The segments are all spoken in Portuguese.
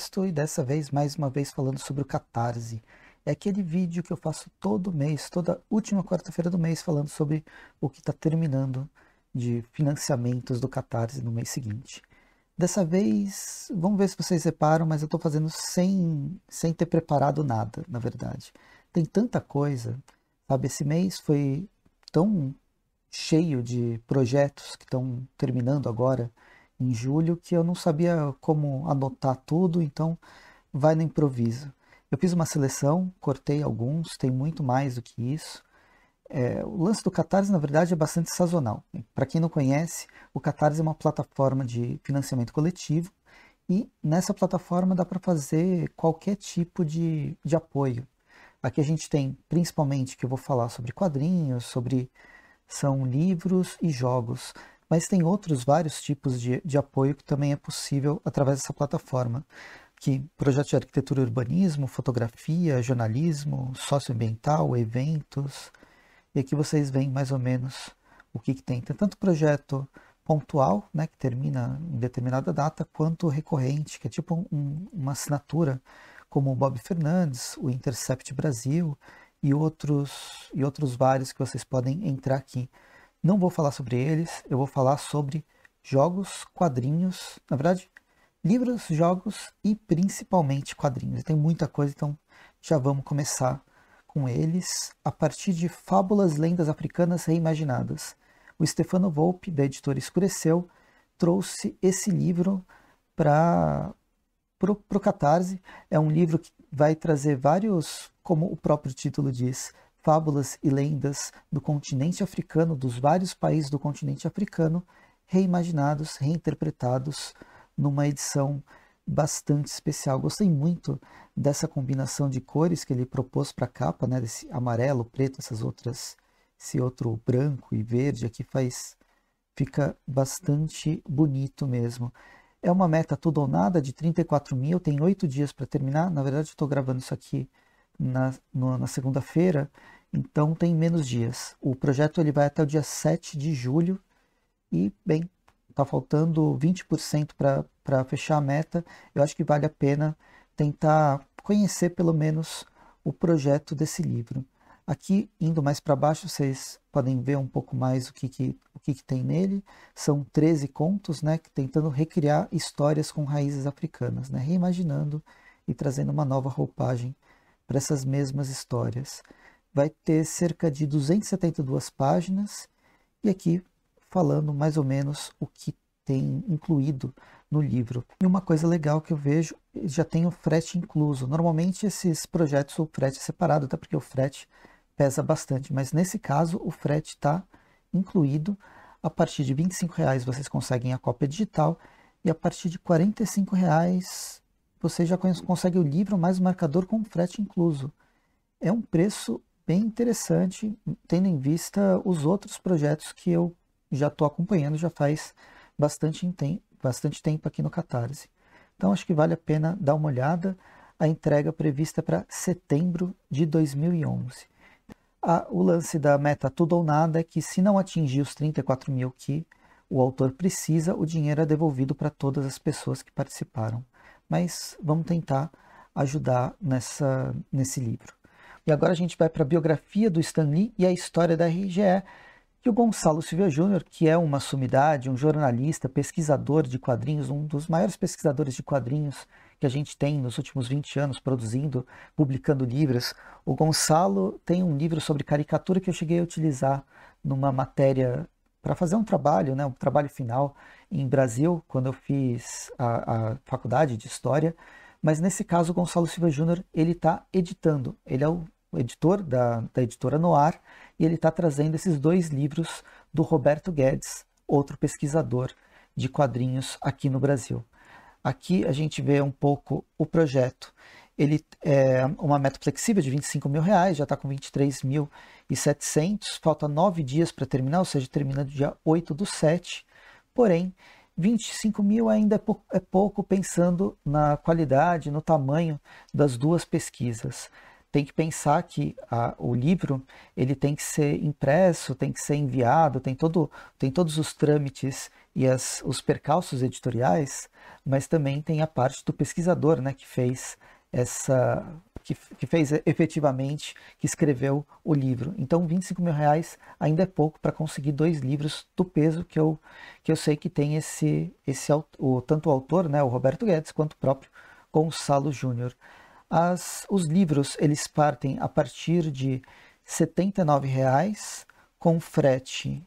Modesto e dessa vez mais uma vez falando sobre o Catarse. É aquele vídeo que eu faço todo mês, toda última quarta-feira do mês, falando sobre o que está terminando de financiamentos do Catarse no mês seguinte. Dessa vez, vamos ver se vocês reparam, mas eu estou fazendo sem, sem ter preparado nada, na verdade. Tem tanta coisa, sabe? Esse mês foi tão cheio de projetos que estão terminando agora, em julho que eu não sabia como anotar tudo, então vai no improviso. Eu fiz uma seleção, cortei alguns, tem muito mais do que isso. É, o lance do Catarse, na verdade, é bastante sazonal. Para quem não conhece, o Catarse é uma plataforma de financiamento coletivo e nessa plataforma dá para fazer qualquer tipo de, de apoio. Aqui a gente tem, principalmente, que eu vou falar sobre quadrinhos, sobre são livros e jogos. Mas tem outros vários tipos de, de apoio que também é possível através dessa plataforma, que projetos de arquitetura e urbanismo, fotografia, jornalismo, socioambiental, eventos. E aqui vocês veem mais ou menos o que, que tem. Tem tanto projeto pontual, né, que termina em determinada data, quanto recorrente, que é tipo um, uma assinatura, como o Bob Fernandes, o Intercept Brasil e outros, e outros vários que vocês podem entrar aqui. Não vou falar sobre eles, eu vou falar sobre jogos, quadrinhos, na verdade, livros, jogos e principalmente quadrinhos. Tem muita coisa, então já vamos começar com eles a partir de Fábulas Lendas Africanas Reimaginadas. O Stefano Volpe, da editora Escureceu, trouxe esse livro para pro, pro Catarse. É um livro que vai trazer vários, como o próprio título diz, fábulas e lendas do continente africano, dos vários países do continente africano, reimaginados, reinterpretados numa edição bastante especial. Gostei muito dessa combinação de cores que ele propôs para a capa, né? Desse amarelo, preto, essas outras, esse outro branco e verde aqui faz fica bastante bonito mesmo. É uma meta tudo ou nada de 34 mil, tem oito dias para terminar. Na verdade, estou gravando isso aqui na, na segunda-feira, então tem menos dias. O projeto ele vai até o dia 7 de julho e, bem, está faltando 20% para fechar a meta. Eu acho que vale a pena tentar conhecer pelo menos o projeto desse livro. Aqui, indo mais para baixo, vocês podem ver um pouco mais o que, que o que, que, tem nele. São 13 contos, né, tentando recriar histórias com raízes africanas, né, reimaginando e trazendo uma nova roupagem para essas mesmas histórias. Vai ter cerca de 272 páginas e aqui falando mais ou menos o que tem incluído no livro. E uma coisa legal que eu vejo, já tem o frete incluso. Normalmente esses projetos o frete é separado, até porque o frete pesa bastante, mas nesse caso o frete está incluído. A partir de R$ reais vocês conseguem a cópia digital e a partir de R$ reais você já consegue o livro mais o marcador com frete incluso. É um preço bem interessante, tendo em vista os outros projetos que eu já estou acompanhando já faz bastante, bastante tempo aqui no Catarse. Então acho que vale a pena dar uma olhada. A entrega prevista para setembro de 2011. A, o lance da meta tudo ou nada é que se não atingir os 34 mil que o autor precisa, o dinheiro é devolvido para todas as pessoas que participaram mas vamos tentar ajudar nessa, nesse livro. E agora a gente vai para a biografia do Stanley e a história da RGE, que o Gonçalo Silva Júnior, que é uma sumidade, um jornalista, pesquisador de quadrinhos, um dos maiores pesquisadores de quadrinhos que a gente tem nos últimos 20 anos, produzindo, publicando livros. O Gonçalo tem um livro sobre caricatura que eu cheguei a utilizar numa matéria para fazer um trabalho, né, um trabalho final em Brasil, quando eu fiz a, a faculdade de História, mas nesse caso o Gonçalo Silva Júnior ele está editando, ele é o editor da, da editora Noir e ele está trazendo esses dois livros do Roberto Guedes, outro pesquisador de quadrinhos aqui no Brasil. Aqui a gente vê um pouco o projeto. Ele é uma meta flexível de 25 mil reais, já está com 23.700, falta nove dias para terminar, ou seja, termina no dia 8 do 7. Porém, 25 mil ainda é, pou, é pouco pensando na qualidade, no tamanho das duas pesquisas. Tem que pensar que a, o livro ele tem que ser impresso, tem que ser enviado, tem, todo, tem todos os trâmites e as, os percalços editoriais, mas também tem a parte do pesquisador né, que fez essa que, que fez efetivamente, que escreveu o livro. Então, 25 mil reais ainda é pouco para conseguir dois livros do peso que eu, que eu sei que tem esse, esse o, tanto o autor, né, o Roberto Guedes, quanto o próprio Gonçalo Júnior. Os livros eles partem a partir de R$ reais com frete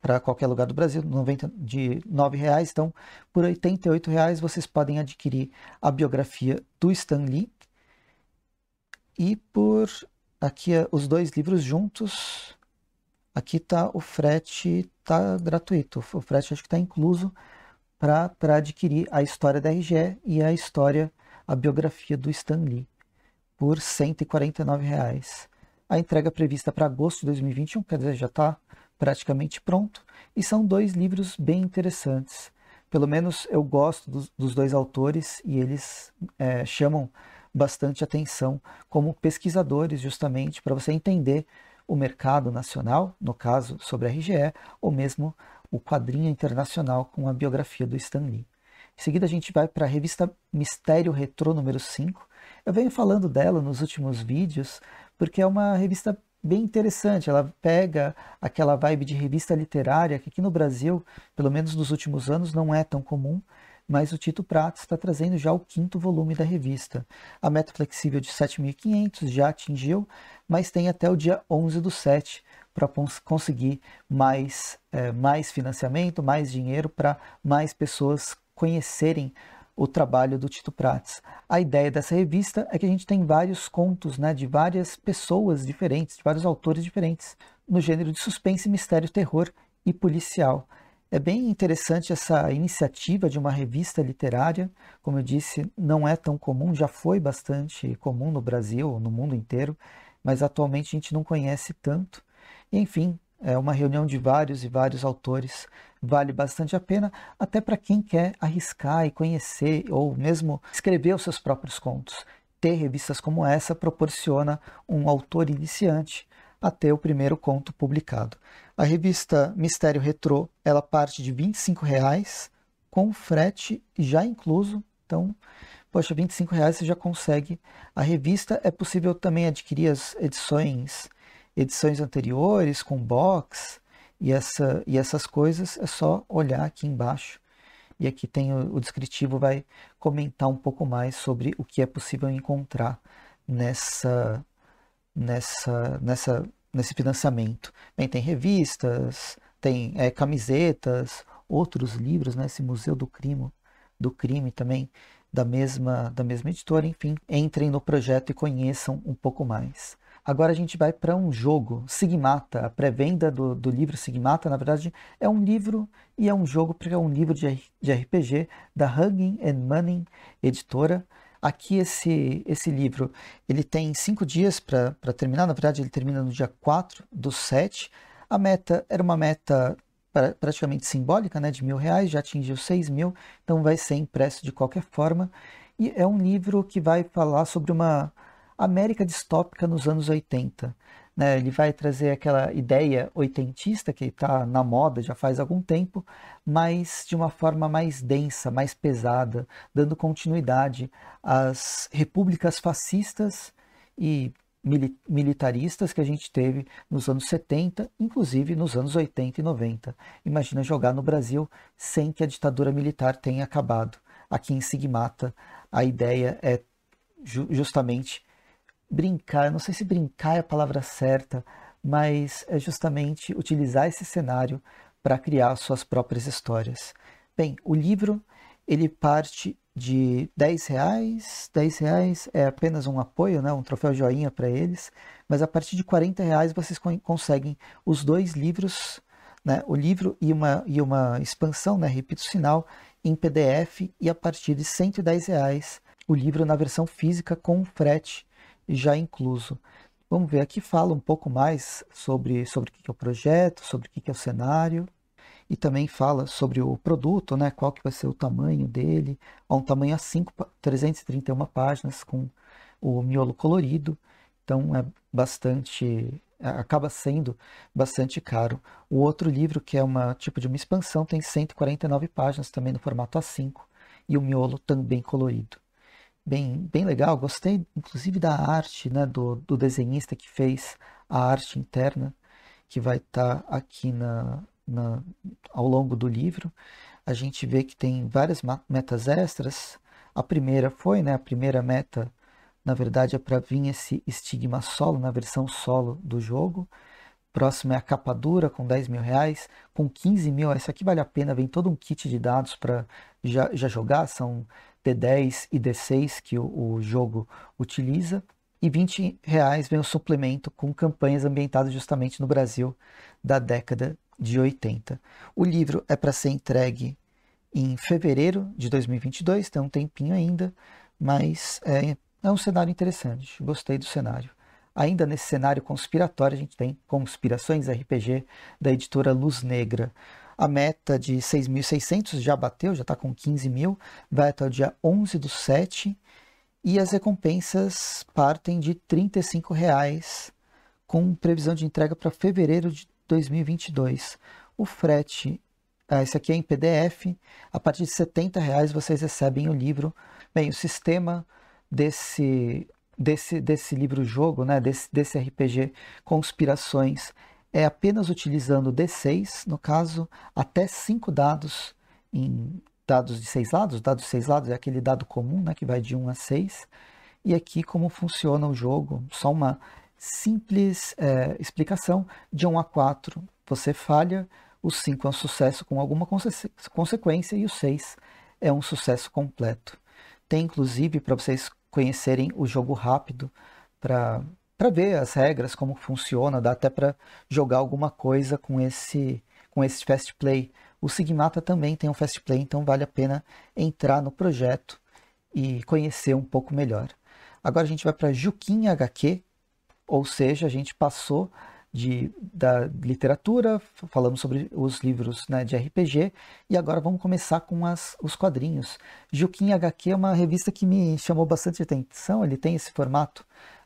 para qualquer lugar do Brasil, 90, de R$ reais. Então, por R$ reais vocês podem adquirir a biografia do Stan Lee, e por aqui eh, os dois livros juntos. Aqui tá o frete tá gratuito, o frete acho que está incluso para adquirir a história da RGE e a história, a biografia do Stan Lee por R$ 149,00. A entrega prevista para agosto de 2021, quer dizer, já está praticamente pronto, e são dois livros bem interessantes. Pelo menos eu gosto dos, dos dois autores e eles é, chamam bastante atenção como pesquisadores, justamente para você entender o mercado nacional, no caso sobre a RGE, ou mesmo o quadrinho internacional com a biografia do Stan Lee. Em seguida, a gente vai para a revista Mistério Retro número 5. Eu venho falando dela nos últimos vídeos, porque é uma revista bem interessante. Ela pega aquela vibe de revista literária que aqui no Brasil, pelo menos nos últimos anos, não é tão comum mas o Tito Prats está trazendo já o quinto volume da revista. A meta flexível de 7.500 já atingiu, mas tem até o dia 11 do 7 para conseguir mais, é, mais financiamento, mais dinheiro para mais pessoas conhecerem o trabalho do Tito Prates. A ideia dessa revista é que a gente tem vários contos né, de várias pessoas diferentes, de vários autores diferentes, no gênero de suspense, mistério, terror e policial. É bem interessante essa iniciativa de uma revista literária. Como eu disse, não é tão comum, já foi bastante comum no Brasil, no mundo inteiro, mas atualmente a gente não conhece tanto. E, enfim, é uma reunião de vários e vários autores, vale bastante a pena, até para quem quer arriscar e conhecer, ou mesmo escrever os seus próprios contos. Ter revistas como essa proporciona um autor iniciante até o primeiro conto publicado. A revista Mistério Retrô, ela parte de R$ 25,00 com frete já incluso. Então, poxa, R$ 25,00 você já consegue a revista. É possível também adquirir as edições edições anteriores com box e, essa, e essas coisas. É só olhar aqui embaixo e aqui tem o, o, descritivo, vai comentar um pouco mais sobre o que é possível encontrar nessa, nessa, nessa nesse financiamento. Bem, tem revistas, tem é, camisetas, outros livros, né? Esse Museu do Crime, do Crime também da mesma da mesma editora. Enfim, entrem no projeto e conheçam um pouco mais. Agora a gente vai para um jogo, Sigmata. A pré-venda do, do livro Sigmata, na verdade, é um livro e é um jogo porque é um livro de, de RPG da Hugging and Manning, editora. Aqui esse, esse livro, ele tem cinco dias para terminar, na verdade ele termina no dia 4 do 7. A meta era uma meta pra, praticamente simbólica, né, de mil reais, já atingiu seis mil, então vai ser impresso de qualquer forma. E é um livro que vai falar sobre uma América distópica nos anos 80. Né? Ele vai trazer aquela ideia oitentista que está na moda já faz algum tempo, mas de uma forma mais densa, mais pesada, dando continuidade às repúblicas fascistas e militaristas que a gente teve nos anos 70, inclusive nos anos 80 e 90. Imagina jogar no Brasil sem que a ditadura militar tenha acabado. Aqui em Sigmata, a ideia é justamente brincar, não sei se brincar é a palavra certa, mas é justamente utilizar esse cenário para criar suas próprias histórias. Bem, o livro ele parte de 10 reais, 10 reais é apenas um apoio, né? um troféu joinha para eles, mas a partir de 40 reais vocês conseguem os dois livros, né? o livro e uma, e uma expansão, né? repito o sinal, em PDF e a partir de 110 reais o livro na versão física com frete já incluso. Vamos ver, aqui fala um pouco mais sobre, sobre o que é o projeto, sobre o que é o cenário, e também fala sobre o produto, né, qual que vai ser o tamanho dele, há é um tamanho A5, 331 páginas, com o miolo colorido, então é bastante é, acaba sendo bastante caro. O outro livro, que é uma tipo de uma expansão, tem 149 páginas também no formato A5 e o miolo também colorido bem, bem legal. Gostei, inclusive, da arte, né, do, do desenhista que fez a arte interna, que vai estar tá aqui na, na, ao longo do livro. A gente vê que tem várias metas extras. A primeira foi, né, a primeira meta, na verdade, é para vir esse estigma solo, na versão solo do jogo. Próximo é a capa dura com 10 mil reais, com 15 mil. Essa aqui vale a pena, vem todo um kit de dados para já, já jogar. São D10 e D6 que o, o jogo utiliza. E 20 reais vem o suplemento com campanhas ambientadas justamente no Brasil da década de 80. O livro é para ser entregue em fevereiro de 2022, tem um tempinho ainda, mas é, é um cenário interessante. Gostei do cenário. Ainda nesse cenário conspiratório, a gente tem Conspirações RPG da editora Luz Negra. A meta de 6.600 já bateu, já está com 15.000, mil, vai até o dia 11 do 7. E as recompensas partem de R$ 35,00, com previsão de entrega para fevereiro de 2022. O frete, ah, esse aqui é em PDF, a partir de R$ 70,00 vocês recebem o livro. Bem, o sistema desse desse, desse livro-jogo, né, desse, desse RPG Conspirações, é apenas utilizando D6, no caso, até 5 dados em dados de 6 lados. Dado de 6 lados é aquele dado comum, né, que vai de 1 a 6. E aqui como funciona o jogo, só uma simples é, explicação. De 1 a 4 você falha, o 5 é um sucesso com alguma conse consequência e o 6 é um sucesso completo. Tem inclusive para vocês conhecerem o jogo rápido para para ver as regras, como funciona, dá até para jogar alguma coisa com esse com esse fast play. O Sigmata também tem um fast play, então vale a pena entrar no projeto e conhecer um pouco melhor. Agora a gente vai para Juquinha HQ, ou seja, a gente passou de, da literatura, falamos sobre os livros né, de RPG, e agora vamos começar com as, os quadrinhos. Juquinha HQ é uma revista que me chamou bastante atenção, ele tem esse formato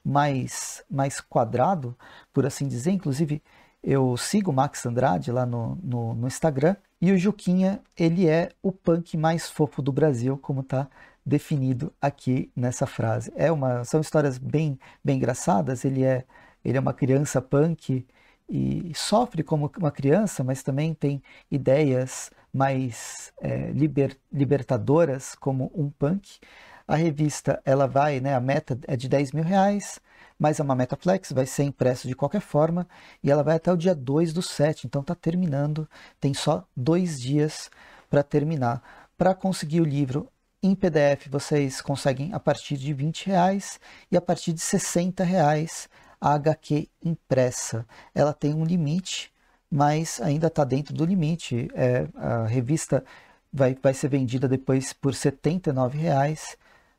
mais, mais quadrado, por assim dizer. Inclusive, eu sigo o Max Andrade lá no, no, no Instagram. E o Juquinha, ele é o punk mais fofo do Brasil, como está definido aqui nessa frase. É uma, são histórias bem, bem engraçadas. Ele é, ele é uma criança punk e sofre como uma criança, mas também tem ideias mais é, liber, libertadoras como um punk. A revista, ela vai, né, a meta é de 10 mil reais, mas é uma meta flex, vai ser impresso de qualquer forma, e ela vai até o dia 2 do 7, então está terminando, tem só dois dias para terminar. Para conseguir o livro em PDF, vocês conseguem a partir de 20 reais e a partir de 60 reais a HQ impressa. Ela tem um limite, mas ainda está dentro do limite. É, a revista vai, vai ser vendida depois por R$ 79 reais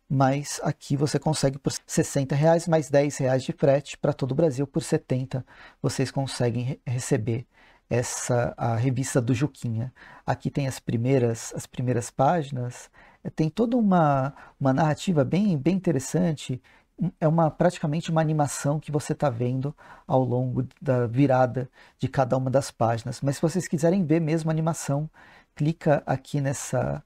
mas aqui você consegue por 60 reais mais 10 reais de frete para todo o Brasil por 70 vocês conseguem receber essa a revista do Juquinha aqui tem as primeiras as primeiras páginas é, tem toda uma, uma narrativa bem bem interessante é uma praticamente uma animação que você está vendo ao longo da virada de cada uma das páginas mas se vocês quiserem ver mesmo a animação clica aqui nessa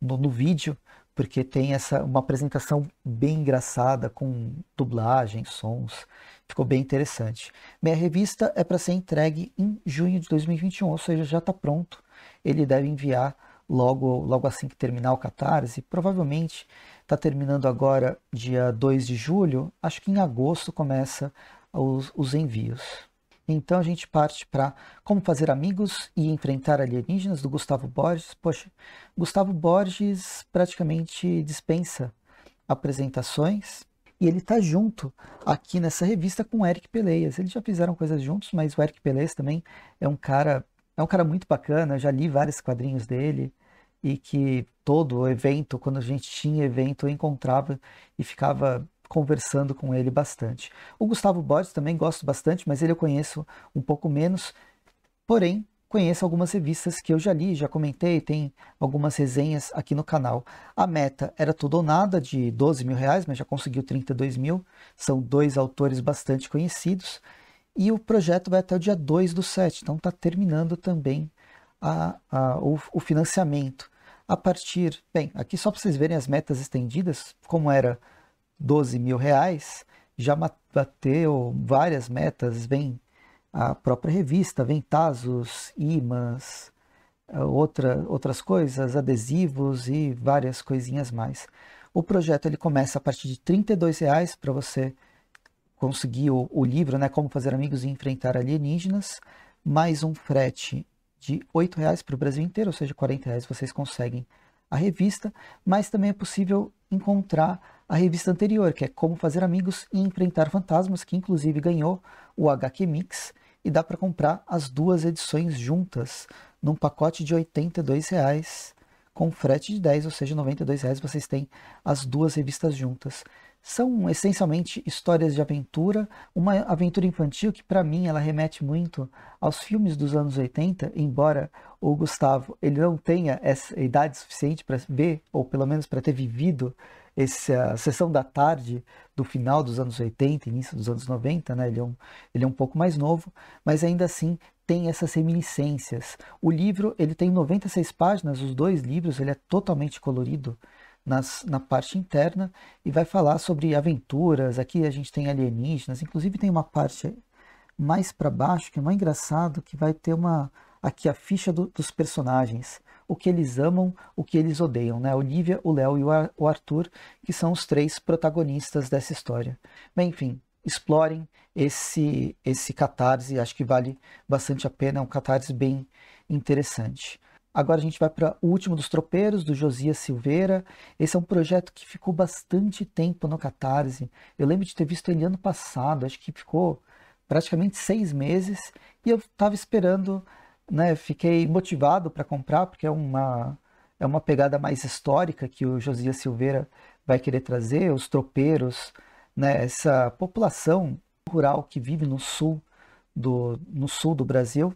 no, no vídeo porque tem essa uma apresentação bem engraçada com dublagem, sons, ficou bem interessante. Minha revista é para ser entregue em junho de 2021, ou seja, já está pronto. Ele deve enviar logo logo assim que terminar o Catarse, provavelmente está terminando agora dia 2 de julho, acho que em agosto começa os, os envios. Então a gente parte para Como Fazer Amigos e Enfrentar Alienígenas, do Gustavo Borges. Poxa, Gustavo Borges praticamente dispensa apresentações e ele está junto aqui nessa revista com o Eric Peleias. Eles já fizeram coisas juntos, mas o Eric Peleias também é um cara, é um cara muito bacana, eu já li vários quadrinhos dele e que todo evento, quando a gente tinha evento, eu encontrava e ficava conversando com ele bastante. O Gustavo Borges também gosto bastante, mas ele eu conheço um pouco menos. Porém, conheço algumas revistas que eu já li, já comentei, tem algumas resenhas aqui no canal. A meta era tudo ou nada, de 12 mil reais, mas já conseguiu 32 mil. São dois autores bastante conhecidos. E o projeto vai até o dia 2 do 7, então está terminando também a, a, o, o financiamento. A partir, bem, aqui só para vocês verem as metas estendidas, como era 12 mil reais, já bateu várias metas, vem a própria revista, vem Tazos, imãs, eh, outra, outras coisas, adesivos e várias coisinhas mais. O projeto ele começa a partir de R$ reais para você conseguir o, o, livro, né, Como Fazer Amigos e Enfrentar Alienígenas, mais um frete de R$ reais para o Brasil inteiro, ou seja, R$ reais vocês conseguem a revista, mas também é possível encontrar a revista anterior, que é Como Fazer Amigos e Enfrentar Fantasmas, que inclusive ganhou o HQ Mix e dá para comprar as duas edições juntas num pacote de R$ 82,00 com frete de 10, ou seja, R$ 92,00 vocês têm as duas revistas juntas. São essencialmente histórias de aventura, uma aventura infantil que para mim ela remete muito aos filmes dos anos 80, embora o Gustavo ele não tenha essa idade suficiente para ver, ou pelo menos para ter vivido essa sessão da tarde do final dos anos 80, início dos anos 90, né? Ele é um, ele é um pouco mais novo, mas ainda assim tem essas reminiscências. O livro, ele tem 96 páginas, os dois livros, ele é totalmente colorido nas, na parte interna e vai falar sobre aventuras. Aqui a gente tem alienígenas, inclusive tem uma parte mais para baixo que é mais engraçado, que vai ter uma aqui a ficha do, dos personagens o que eles amam, o que eles odeiam, né? A Olivia, o Léo e o Arthur, que são os três protagonistas dessa história. Mas enfim, explorem esse esse catarse, acho que vale bastante a pena, é um catarse bem interessante. Agora a gente vai para o último dos tropeiros, do Josias Silveira. Esse é um projeto que ficou bastante tempo no Catarse. Eu lembro de ter visto ele ano passado, acho que ficou praticamente seis meses, e eu estava esperando né, fiquei motivado para comprar, porque é uma, é uma pegada mais histórica que o Josias Silveira vai querer trazer, os tropeiros, né, essa população rural que vive no sul do, no sul do Brasil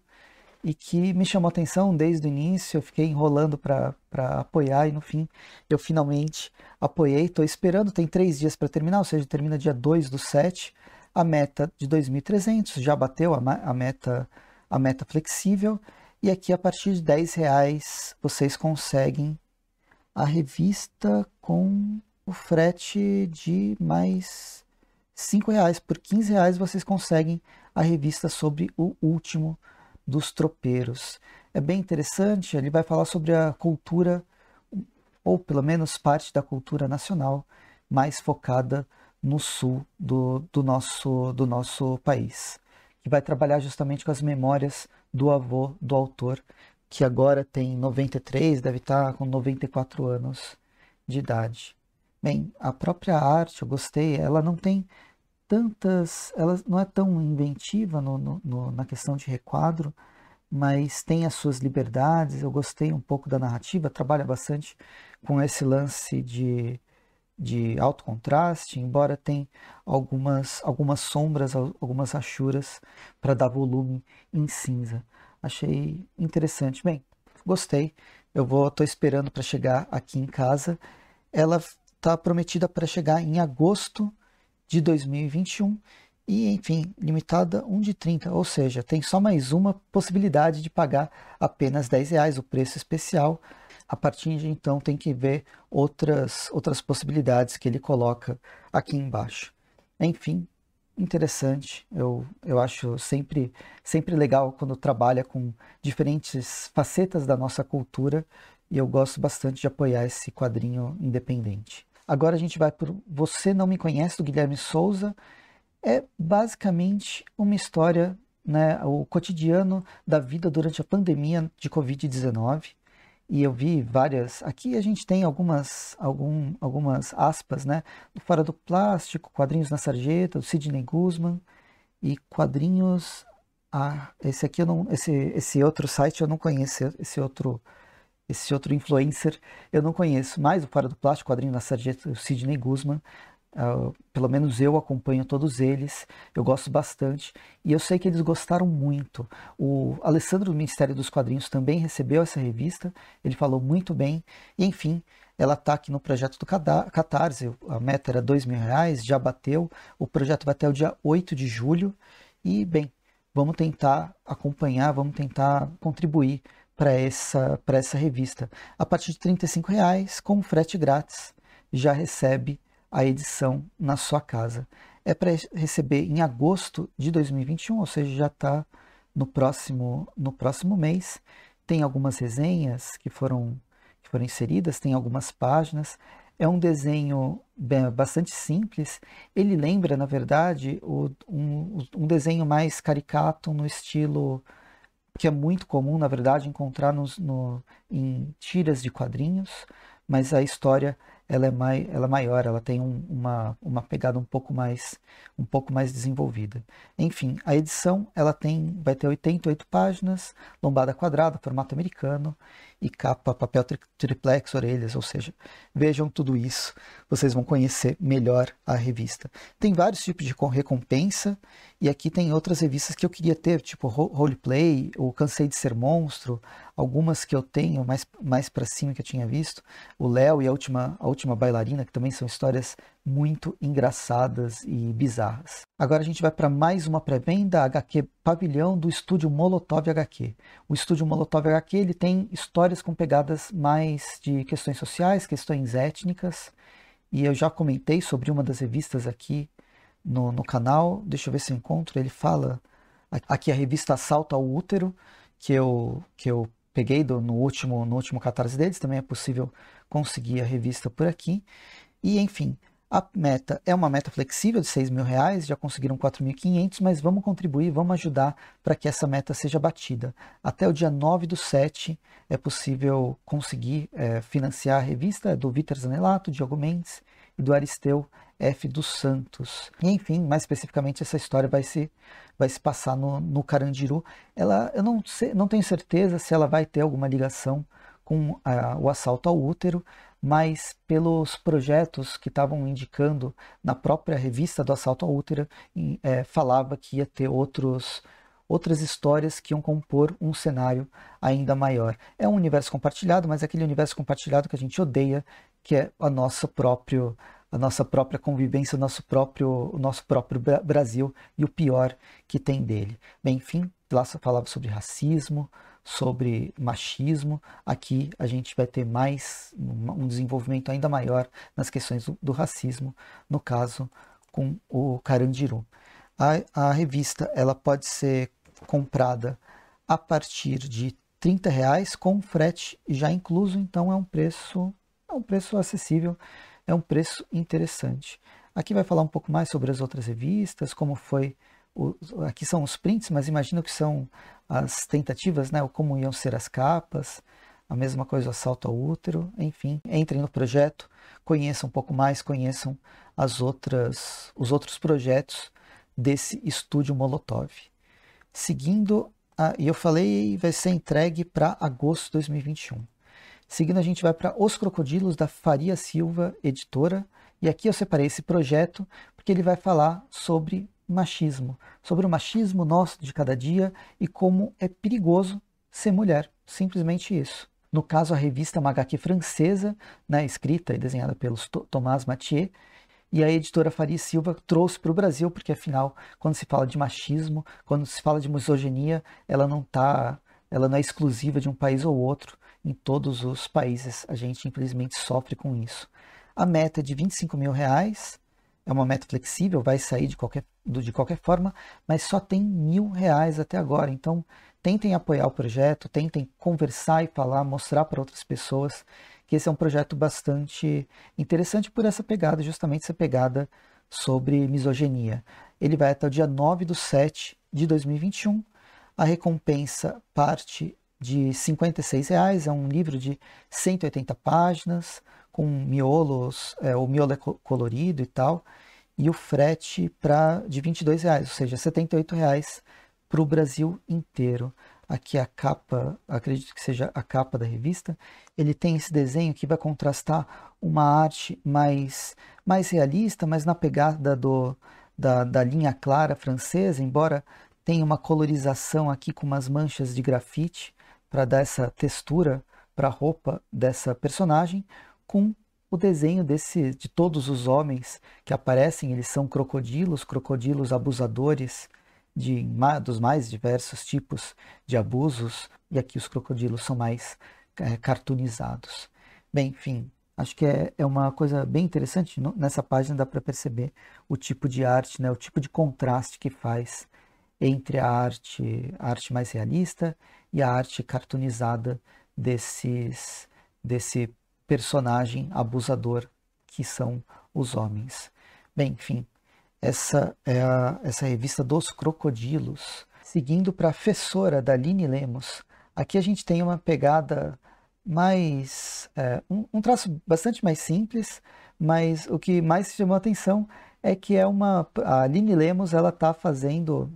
e que me chamou atenção desde o início, eu fiquei enrolando para apoiar e no fim eu finalmente apoiei, estou esperando, tem três dias para terminar, ou seja, termina dia 2 do 7, a meta de 2.300, já bateu a, a meta a meta flexível. E aqui, a partir de 10 reais, vocês conseguem a revista com o frete de mais 5 reais. Por 15 reais, vocês conseguem a revista sobre o último dos tropeiros. É bem interessante, ele vai falar sobre a cultura, ou pelo menos parte da cultura nacional, mais focada no sul do, do, nosso, do nosso país que vai trabalhar justamente com as memórias do avô do autor, que agora tem 93, deve estar tá com 94 anos de idade. Bem, a própria arte, eu gostei, ela não tem tantas, ela não é tão inventiva no, no, no, na questão de requadro, mas tem as suas liberdades. Eu gostei um pouco da narrativa, trabalha bastante com esse lance de de alto contraste, embora tem algumas, algumas sombras, algumas rachuras para dar volume em cinza. Achei interessante. Bem, gostei. Eu vou, tô esperando para chegar aqui em casa. Ela está prometida para chegar em agosto de 2021 e, enfim, limitada 1 de 30, ou seja, tem só mais uma possibilidade de pagar apenas 10 reais o preço especial a partir de então tem que ver outras, outras possibilidades que ele coloca aqui embaixo. Enfim, interessante. Eu, eu acho sempre, sempre legal quando trabalha com diferentes facetas da nossa cultura e eu gosto bastante de apoiar esse quadrinho independente. Agora a gente vai para Você Não Me Conhece, do Guilherme Souza. É basicamente uma história, né, o cotidiano da vida durante a pandemia de Covid-19 e eu vi várias. Aqui a gente tem algumas, algum, algumas aspas, né? Do Fora do Plástico, Quadrinhos na Sarjeta, do Sidney Guzman e quadrinhos. Ah, esse aqui eu não, esse, esse outro site eu não conheço, esse outro, esse outro influencer eu não conheço. Mais o Fora do Plástico, Quadrinho na Sarjeta, o Sidney Guzman. Uh, pelo menos eu acompanho todos eles, eu gosto bastante e eu sei que eles gostaram muito. O Alessandro do Ministério dos Quadrinhos também recebeu essa revista, ele falou muito bem, e, enfim, ela está aqui no projeto do Catarse, a meta era dois mil reais, já bateu, o projeto vai até o dia 8 de julho e, bem, vamos tentar acompanhar, vamos tentar contribuir para essa, essa revista. A partir de R$ reais com frete grátis, já recebe a edição na sua casa. É para receber em agosto de 2021, ou seja, já está no próximo, no próximo mês. Tem algumas resenhas que foram, que foram inseridas, tem algumas páginas. É um desenho bastante simples. Ele lembra, na verdade, o, um, um desenho mais caricato no estilo que é muito comum, na verdade, encontrar nos, no, em tiras de quadrinhos, mas a história ela é, mai, ela é maior, ela tem um, uma, uma pegada um pouco mais um pouco mais desenvolvida. Enfim, a edição ela tem vai ter 88 páginas, lombada quadrada, formato americano, e capa, papel tri triplex, orelhas, ou seja, vejam tudo isso, vocês vão conhecer melhor a revista. Tem vários tipos de recompensa, e aqui tem outras revistas que eu queria ter, tipo Roleplay, ou Cansei de Ser Monstro, algumas que eu tenho mais, mais para cima que eu tinha visto, o Léo e a última, a última Bailarina, que também são histórias muito engraçadas e bizarras. Agora a gente vai para mais uma pré-venda, HQ Pavilhão, do estúdio Molotov HQ. O estúdio Molotov HQ ele tem histórias com pegadas mais de questões sociais, questões étnicas, e eu já comentei sobre uma das revistas aqui no, no canal, deixa eu ver se eu encontro, ele fala, aqui a revista Assalto ao Útero, que eu, que eu peguei do, no último no último catarse deles, também é possível conseguir a revista por aqui. E enfim, a meta é uma meta flexível de 6 mil reais, já conseguiram 4.500, mas vamos contribuir, vamos ajudar para que essa meta seja batida. Até o dia 9 do 7 é possível conseguir é, financiar a revista do Vitor Zanelato, Diogo Mendes e do Aristeu F. dos Santos. E, enfim, mais especificamente, essa história vai se, vai se passar no, no Carandiru. Ela, eu não, sei, não tenho certeza se ela vai ter alguma ligação com a, ah, o assalto ao útero, mas pelos projetos que estavam indicando na própria revista do Assalto à Útera, é, falava que ia ter outros outras histórias que iam compor um cenário ainda maior. É um universo compartilhado, mas é aquele universo compartilhado que a gente odeia, que é a nossa próprio a nossa própria convivência, o nosso próprio, o nosso próprio Brasil e o pior que tem dele. Bem, enfim, lá falava sobre racismo, sobre machismo. Aqui a gente vai ter mais um desenvolvimento ainda maior nas questões do, do racismo, no caso com o Carandiru. A, a, revista ela pode ser comprada a partir de 30 reais com frete já incluso, então é um preço é um preço acessível, é um preço interessante. Aqui vai falar um pouco mais sobre as outras revistas, como foi os, aqui são os prints, mas imagino que são as tentativas, né? como iam ser as capas, a mesma coisa o assalto ao útero, enfim. Entrem no projeto, conheçam um pouco mais, conheçam as outras, os outros projetos desse estúdio Molotov. Seguindo, e eu falei, vai ser entregue para agosto de 2021. Seguindo, a gente vai para Os Crocodilos, da Faria Silva Editora. E aqui eu separei esse projeto porque ele vai falar sobre machismo, sobre o machismo nosso de cada dia e como é perigoso ser mulher. Simplesmente isso. No caso, a revista Magaque francesa, né, escrita e desenhada pelo Thomas Mathieu, e a editora Faria Silva trouxe para o Brasil, porque afinal, quando se fala de machismo, quando se fala de misoginia, ela não tá, ela não é exclusiva de um país ou outro. Em todos os países, a gente infelizmente sofre com isso. A meta é de 25 mil reais, é uma meta flexível, vai sair de qualquer, de qualquer forma, mas só tem mil reais até agora. Então, tentem apoiar o projeto, tentem conversar e falar, mostrar para outras pessoas que esse é um projeto bastante interessante por essa pegada, justamente essa pegada sobre misoginia. Ele vai até o dia 9 do 7 de 2021. A recompensa parte de R$ 56, reais, é um livro de 180 páginas, com miolos, é, o miolo é colorido e tal, e o frete pra, de 22 reais, ou seja, 78 reais para o Brasil inteiro. Aqui a capa, acredito que seja a capa da revista, ele tem esse desenho que vai contrastar uma arte mais, mais realista, mas na pegada do, da, da linha clara francesa, embora tenha uma colorização aqui com umas manchas de grafite para dar essa textura para a roupa dessa personagem, com o desenho desse, de todos os homens que aparecem. Eles são crocodilos, crocodilos abusadores de, dos mais diversos tipos de abusos. E aqui os crocodilos são mais é, cartoonizados. Bem, enfim, acho que é, é uma coisa bem interessante. Nessa página dá para perceber o tipo de arte, né? o tipo de contraste que faz entre a arte, a arte mais realista e a arte cartoonizada desses, desse personagem abusador que são os homens. Bem, enfim, essa é a, essa revista dos crocodilos. Seguindo para a Fessora, da Aline Lemos, aqui a gente tem uma pegada mais. É, um, um, traço bastante mais simples, mas o que mais chamou a atenção é que é uma. A Aline Lemos ela está fazendo.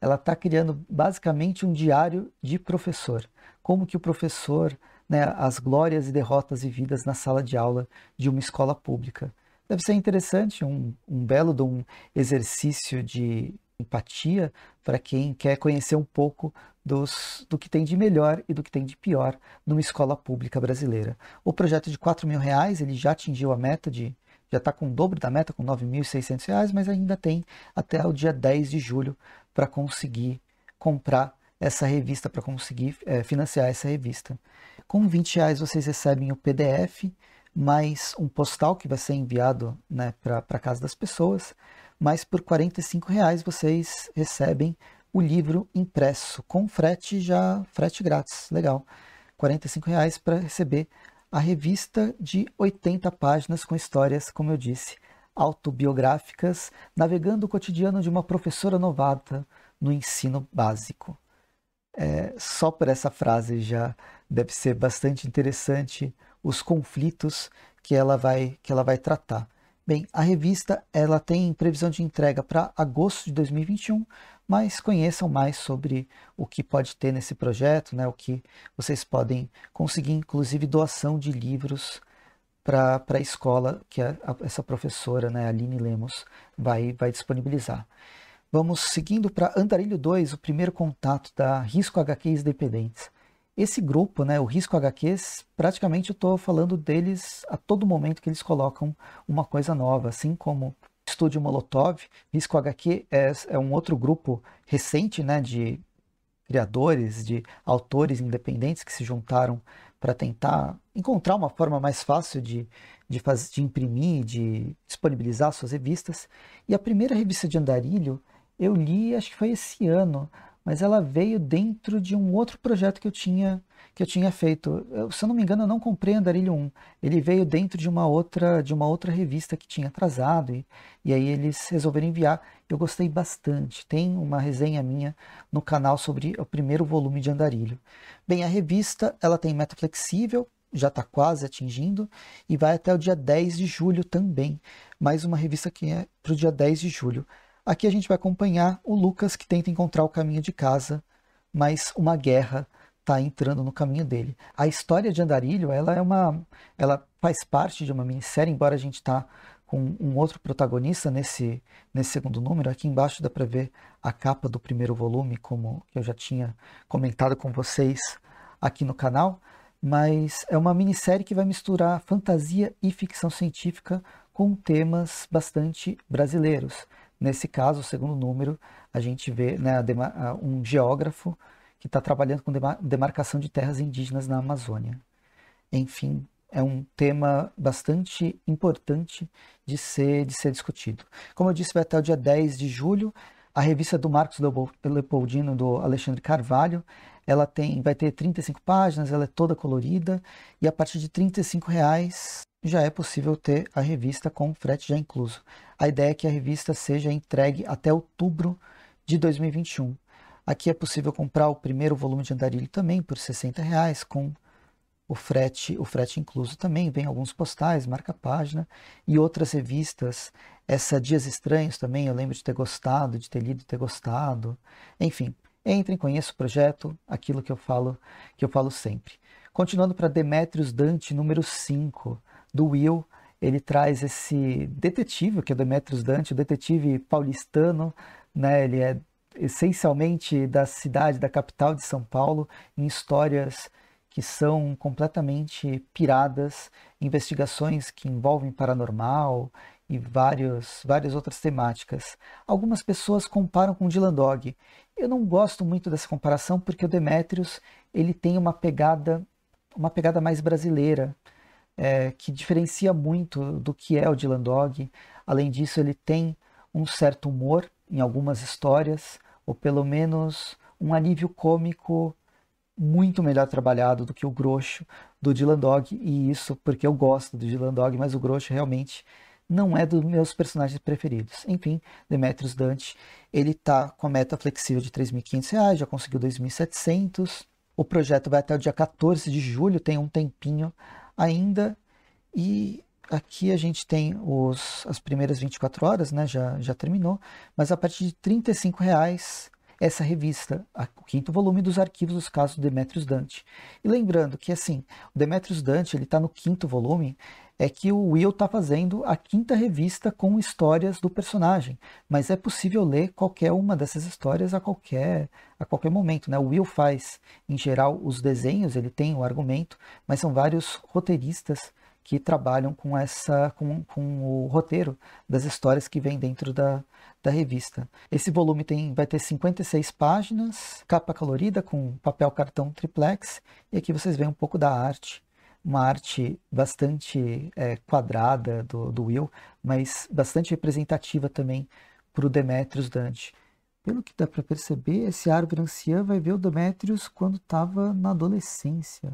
Ela está criando basicamente um diário de professor. Como que o professor né, as glórias e derrotas vividas na sala de aula de uma escola pública. Deve ser interessante, um, um belo de um exercício de empatia para quem quer conhecer um pouco dos, do que tem de melhor e do que tem de pior numa escola pública brasileira. O projeto de 4 mil reais ele já atingiu a meta de já está com o dobro da meta, com R$ 9.600, mas ainda tem até o dia 10 de julho para conseguir comprar essa revista, para conseguir é, financiar essa revista. Com 20 reais vocês recebem o PDF, mais um postal que vai ser enviado né, para a casa das pessoas, mas por 45 reais vocês recebem o livro impresso com frete já frete grátis, legal. 45 reais para receber a revista de 80 páginas com histórias, como eu disse, autobiográficas, navegando o cotidiano de uma professora novata no ensino básico. É, só por essa frase já deve ser bastante interessante os conflitos que ela vai, que ela vai tratar. Bem, a revista ela tem previsão de entrega para agosto de 2021, mas conheçam mais sobre o que pode ter nesse projeto, né? o que vocês podem conseguir, inclusive doação de livros para a escola que a, a, essa professora, né, Aline Lemos, vai, vai disponibilizar. Vamos seguindo para Andarilho 2, o primeiro contato da Risco HQs Dependentes. Esse grupo, né, o Risco HQs, praticamente eu estou falando deles a todo momento que eles colocam uma coisa nova, assim como Estúdio Molotov, Risco HQ é, é um outro grupo recente né, de criadores, de autores independentes que se juntaram para tentar encontrar uma forma mais fácil de, de, de imprimir, de disponibilizar suas revistas. E a primeira revista de Andarilho eu li, acho que foi esse ano, mas ela veio dentro de um outro projeto que eu tinha que eu tinha feito. Eu, se eu não me engano, eu não comprei Andarilho 1. Ele veio dentro de uma outra de uma outra revista que tinha atrasado e, e aí eles resolveram enviar. Eu gostei bastante. Tem uma resenha minha no canal sobre o primeiro volume de Andarilho. Bem, a revista, ela tem meta flexível, já está quase atingindo, e vai até o dia 10 de julho também. Mais uma revista que é para o dia 10 de julho. Aqui a gente vai acompanhar o Lucas que tenta encontrar o caminho de casa, mas uma guerra está entrando no caminho dele. A história de Andarilho, ela é uma, ela faz parte de uma minissérie, embora a gente está com um outro protagonista nesse, nesse segundo número. Aqui embaixo dá para ver a capa do primeiro volume, como eu já tinha comentado com vocês aqui no canal. Mas é uma minissérie que vai misturar fantasia e ficção científica com temas bastante brasileiros. Nesse caso, o segundo número, a gente vê né, um geógrafo que está trabalhando com demarcação de terras indígenas na Amazônia. Enfim, é um tema bastante importante de ser, de ser discutido. Como eu disse, vai até o dia 10 de julho. A revista do Marcos Leopoldino, do Alexandre Carvalho, ela tem, vai ter 35 páginas, ela é toda colorida, e a partir de R$ reais já é possível ter a revista com frete já incluso. A ideia é que a revista seja entregue até outubro de 2021. Aqui é possível comprar o primeiro volume de Andarilho também por R$ 60, reais, com o frete, o frete incluso também. Vem alguns postais, marca-página e outras revistas. Essa Dias Estranhos também, eu lembro de ter gostado, de ter lido ter gostado. Enfim, entrem, conheça o projeto, aquilo que eu falo, que eu falo sempre. Continuando para Demetrios Dante, número 5, do Will ele traz esse detetive, que é Demetrios Dante, o detetive paulistano, né? Ele é essencialmente da cidade, da capital de São Paulo, em histórias que são completamente piradas, investigações que envolvem paranormal e vários, várias outras temáticas. Algumas pessoas comparam com Dylan Dog. Eu não gosto muito dessa comparação porque o Demetrius ele tem uma pegada, uma pegada mais brasileira é, que diferencia muito do que é o Dylan Dog. Além disso, ele tem um certo humor em algumas histórias, ou pelo menos um alívio cômico muito melhor trabalhado do que o grosso do Dylan Dog, e isso porque eu gosto do Dylan Dog, mas o grosso realmente não é dos meus personagens preferidos. Enfim, Demetrius Dante, ele tá com a meta flexível de R$ reais. já conseguiu 2.700. O projeto vai até o dia 14 de julho, tem um tempinho ainda. E aqui a gente tem os, as primeiras 24 horas, né? já, já terminou, mas a partir de R$ 35,00 essa revista, o quinto volume dos arquivos dos casos Demetrios Dante. E lembrando que, assim, o Demetrios Dante ele está no quinto volume, é que o Will está fazendo a quinta revista com histórias do personagem, mas é possível ler qualquer uma dessas histórias a qualquer, a qualquer momento. Né? O Will faz, em geral, os desenhos, ele tem o argumento, mas são vários roteiristas que trabalham com, essa, com, com o roteiro das histórias que vem dentro da, da revista. Esse volume tem, vai ter 56 páginas, capa colorida com papel cartão triplex, e aqui vocês veem um pouco da arte uma arte bastante é, quadrada do, do Will, mas bastante representativa também para o Demetrius Dante. Pelo que dá para perceber, esse árvore anciã vai ver o Demetrius quando estava na adolescência.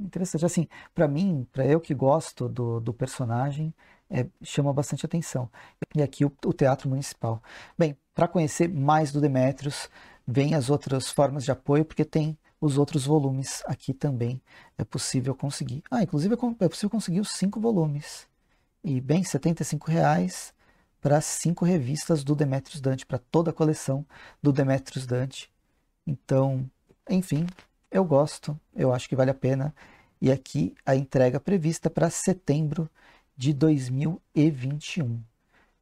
Interessante. Assim, para mim, para eu que gosto do, do personagem, é, chama bastante atenção. E aqui o, o Teatro Municipal. Bem, para conhecer mais do Demetrius, vem as outras formas de apoio, porque tem os outros volumes aqui também é possível conseguir. Ah, inclusive é, é possível conseguir os cinco volumes. E bem, R$ reais para cinco revistas do Demetrius Dante, para toda a coleção do Demetrius Dante. Então, enfim, eu gosto, eu acho que vale a pena. E aqui a entrega prevista para setembro de 2021.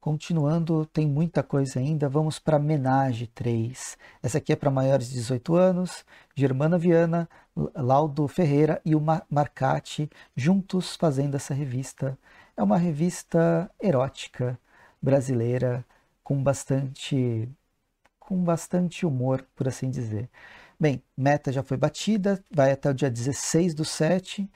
Continuando, tem muita coisa ainda. Vamos para Menage 3. Essa aqui é para maiores de 18 anos. Germana Viana, Laudo Ferreira e o Marcati juntos fazendo essa revista. É uma revista erótica brasileira com bastante com bastante humor, por assim dizer. Bem, meta já foi batida, vai até o dia 16 do 7.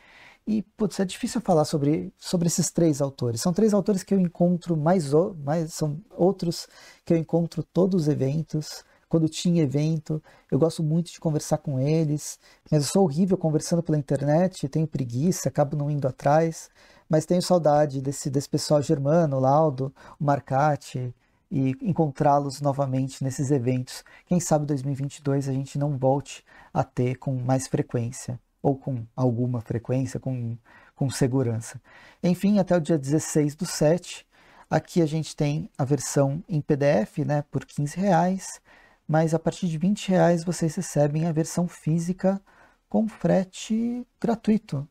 E, putz, é difícil falar sobre, sobre esses três autores. São três autores que eu encontro mais, mais. São outros que eu encontro todos os eventos. Quando tinha evento, eu gosto muito de conversar com eles, mas eu sou horrível conversando pela internet, tenho preguiça, acabo não indo atrás, mas tenho saudade desse, desse pessoal germano, Laudo, o Marcati, e encontrá-los novamente nesses eventos. Quem sabe 2022 a gente não volte a ter com mais frequência ou com alguma frequência, com, com segurança. Enfim, até o dia 16 do 7, aqui a gente tem a versão em PDF né, por 15 reais, mas a partir de 20 reais vocês recebem a versão física com frete gratuito.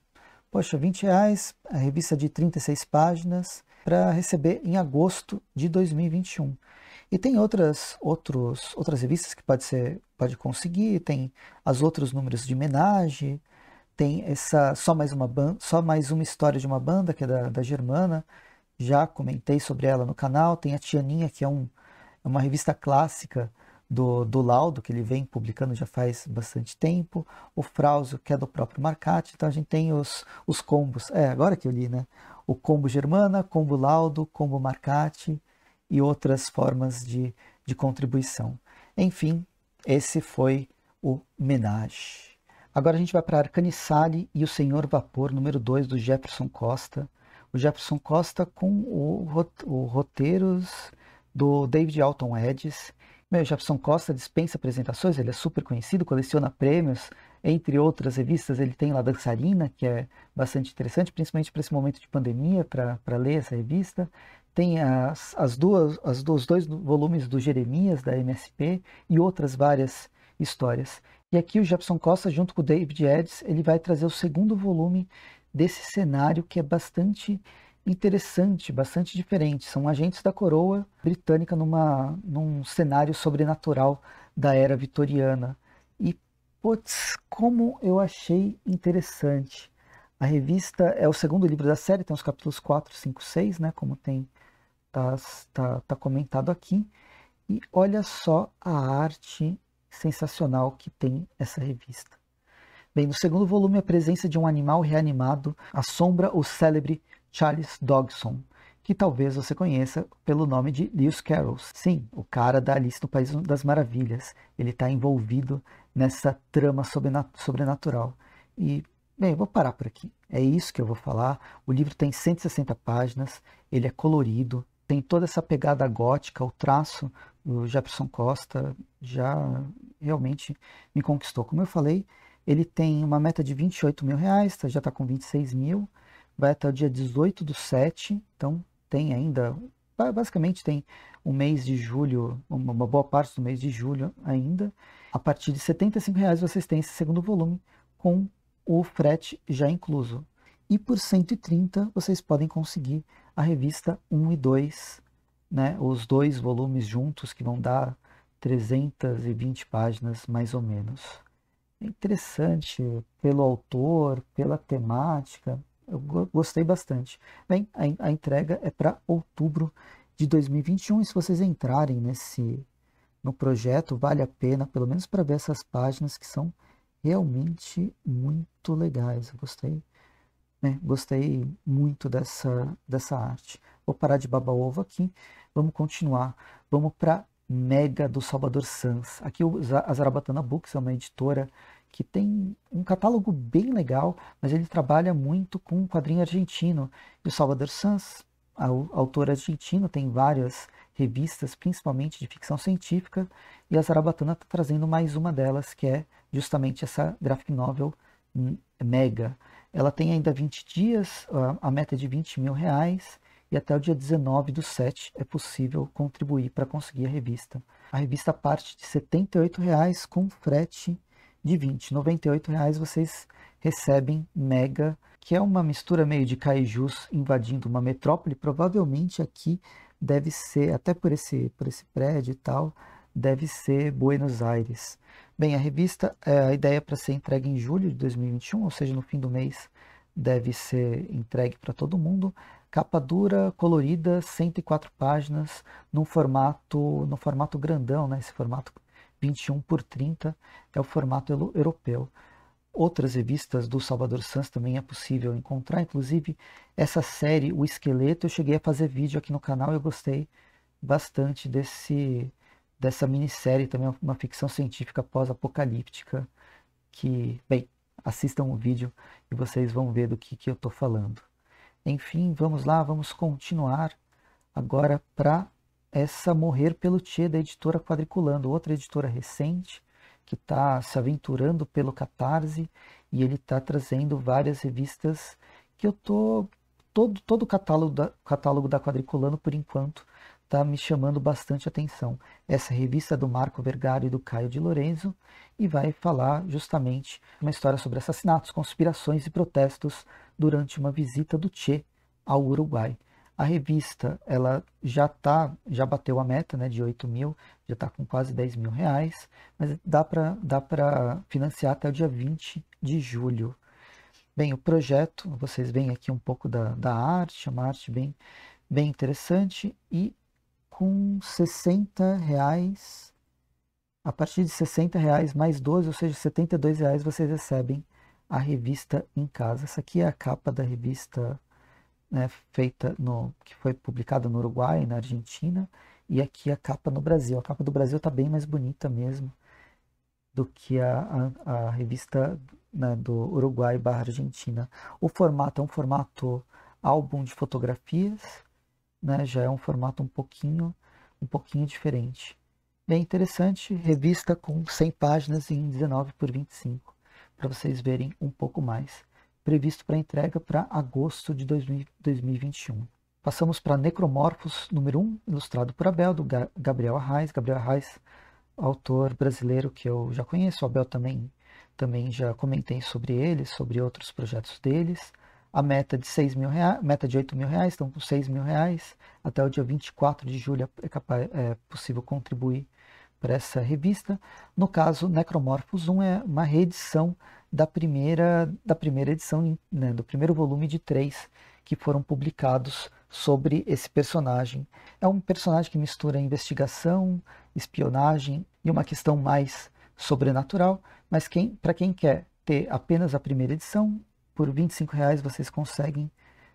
Poxa, 20 reais, a revista de 36 páginas, para receber em agosto de 2021. E tem outras, outros, outras revistas que pode, ser, pode conseguir, tem as outros números de homenagem, tem essa só mais uma banda, só mais uma história de uma banda que é da, da Germana. Já comentei sobre ela no canal. Tem a Tianinha que é um é uma revista clássica do, do Laudo que ele vem publicando já faz bastante tempo. O Frausio que é do próprio Marcati. Então a gente tem os os combos. É agora que eu li, né? O combo Germana, combo Laudo, combo Marcati e outras formas de, de contribuição. Enfim, esse foi o Menage. Agora a gente vai para Arcanissari e o Senhor Vapor, número 2, do Jefferson Costa. O Jefferson Costa com o, o roteiros do David Alton Edges. Meu, Jefferson Costa dispensa apresentações, ele é super conhecido, coleciona prêmios. Entre outras revistas, ele tem lá Dançarina, que é bastante interessante, principalmente para esse momento de pandemia, para ler essa revista. Tem as, as duas, as, os dois volumes do Jeremias, da MSP, e outras várias histórias. E aqui o Jefferson Costa, junto com o David Edis, ele vai trazer o segundo volume desse cenário que é bastante interessante, bastante diferente. São agentes da coroa britânica numa, num cenário sobrenatural da era vitoriana. E, putz, como eu achei interessante. A revista é o segundo livro da série, tem os capítulos 4, 5, 6, né? Como tem, tá, tá, tá comentado aqui. E olha só a arte sensacional que tem essa revista. Bem, no segundo volume, a presença de um animal reanimado assombra o célebre Charles Dodgson, que talvez você conheça pelo nome de Lewis Carroll. Sim, o cara da Alice no País das Maravilhas. Ele está envolvido nessa trama sobrenatural. E, bem, eu vou parar por aqui. É isso que eu vou falar. O livro tem 160 páginas, ele é colorido, tem toda essa pegada gótica, o traço o Jefferson Costa já realmente me conquistou. Como eu falei, ele tem uma meta de 28 mil reais, tá, já está com 26 mil, vai até o dia 18 do 7, então tem ainda, basicamente tem o um mês de julho, uma boa parte do mês de julho ainda. A partir de 75 reais vocês têm esse segundo volume com o frete já incluso. E por 130 vocês podem conseguir a revista 1 e 2 né, os dois volumes juntos, que vão dar 320 páginas, mais ou menos. É interessante pelo autor, pela temática, eu gostei bastante. Bem, a, entrega é para outubro de 2021, e se vocês entrarem nesse no projeto, vale a pena, pelo menos para ver essas páginas que são realmente muito legais. Eu gostei, né? gostei muito dessa, dessa arte. Vou parar de babar ovo aqui. Vamos continuar. Vamos para Mega do Salvador Sanz. Aqui a Zarabatana Books é uma editora que tem um catálogo bem legal, mas ele trabalha muito com quadrinho argentino. E o Salvador Sanz, autor argentino, tem várias revistas, principalmente de ficção científica, e a Zarabatana está trazendo mais uma delas, que é justamente essa graphic novel Mega. Ela tem ainda 20 dias, a meta é de 20 mil reais, e até o dia 19 do 7 é possível contribuir para conseguir a revista. A revista parte de R$ 78,00 com frete de 20. R$ 98,00 vocês recebem Mega, que é uma mistura meio de kaijus invadindo uma metrópole. Provavelmente aqui deve ser, até por esse, por esse prédio e tal, deve ser Buenos Aires. Bem, a revista, é, a ideia é para ser entregue em julho de 2021, ou seja, no fim do mês deve ser entregue para todo mundo. Capa dura, colorida, 104 páginas, no formato, no formato grandão, né? esse formato 21 por 30 é o formato europeu. Outras revistas do Salvador Sanz também é possível encontrar, inclusive essa série, O Esqueleto, eu cheguei a fazer vídeo aqui no canal e eu gostei bastante desse, dessa minissérie, também uma ficção científica pós-apocalíptica, que, bem, assistam o vídeo e vocês vão ver do que, que eu estou falando. Enfim, vamos lá, vamos continuar agora para essa Morrer pelo Tchê da editora Quadriculando, outra editora recente que está se aventurando pelo Catarse e ele está trazendo várias revistas que eu tô todo todo o catálogo da, catálogo da Quadriculando por enquanto está me chamando bastante atenção. Essa revista é do Marco Vergara e do Caio de Lorenzo e vai falar justamente uma história sobre assassinatos, conspirações e protestos durante uma visita do Che ao Uruguai. A revista ela já tá, já bateu a meta né, de 8 mil, já está com quase 10 mil reais, mas dá para dá financiar até o dia 20 de julho. Bem, o projeto, vocês veem aqui um pouco da, da arte, é uma arte bem, bem interessante, e com 60 reais, a partir de 60 reais mais 12, ou seja, 72 reais vocês recebem a revista em casa. Essa aqui é a capa da revista né, feita no que foi publicada no Uruguai, na Argentina, e aqui a capa no Brasil. A capa do Brasil está bem mais bonita mesmo do que a, a, a revista né, do Uruguai barra Argentina. O formato é um formato álbum de fotografias, né, já é um formato um pouquinho, um pouquinho diferente. Bem interessante, revista com 100 páginas em 19 por 25 para vocês verem um pouco mais, previsto para entrega para agosto de 2021. Passamos para Necromorphos número 1, ilustrado por Abel, do Gabriel Arraes. Gabriel Arraes, autor brasileiro que eu já conheço, o Abel também, também já comentei sobre ele, sobre outros projetos deles. A meta de 6 mil reais, meta de 8 mil reais, estão com 6 mil reais. Até o dia 24 de julho é, capaz, é possível contribuir para essa revista. No caso, Necromorphos 1 é uma reedição da primeira, da primeira edição, né, do primeiro volume de três que foram publicados sobre esse personagem. É um personagem que mistura investigação, espionagem e uma questão mais sobrenatural, mas quem, para quem quer ter apenas a primeira edição, por R$ reais vocês conseguem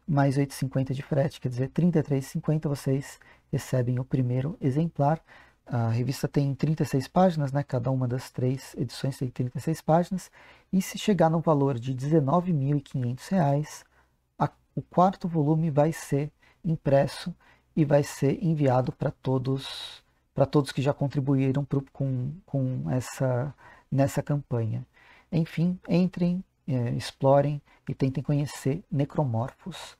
mais 8,50 de frete, quer dizer, R$ 33,50 vocês recebem o primeiro exemplar. A revista tem 36 páginas, né? cada uma das três edições tem 36 páginas, e se chegar no valor de R$19.500, o quarto volume vai ser impresso e vai ser enviado para todos para todos que já contribuíram pro, com, com essa nessa campanha. Enfim, entrem, é, explorem e tentem conhecer necromorfos.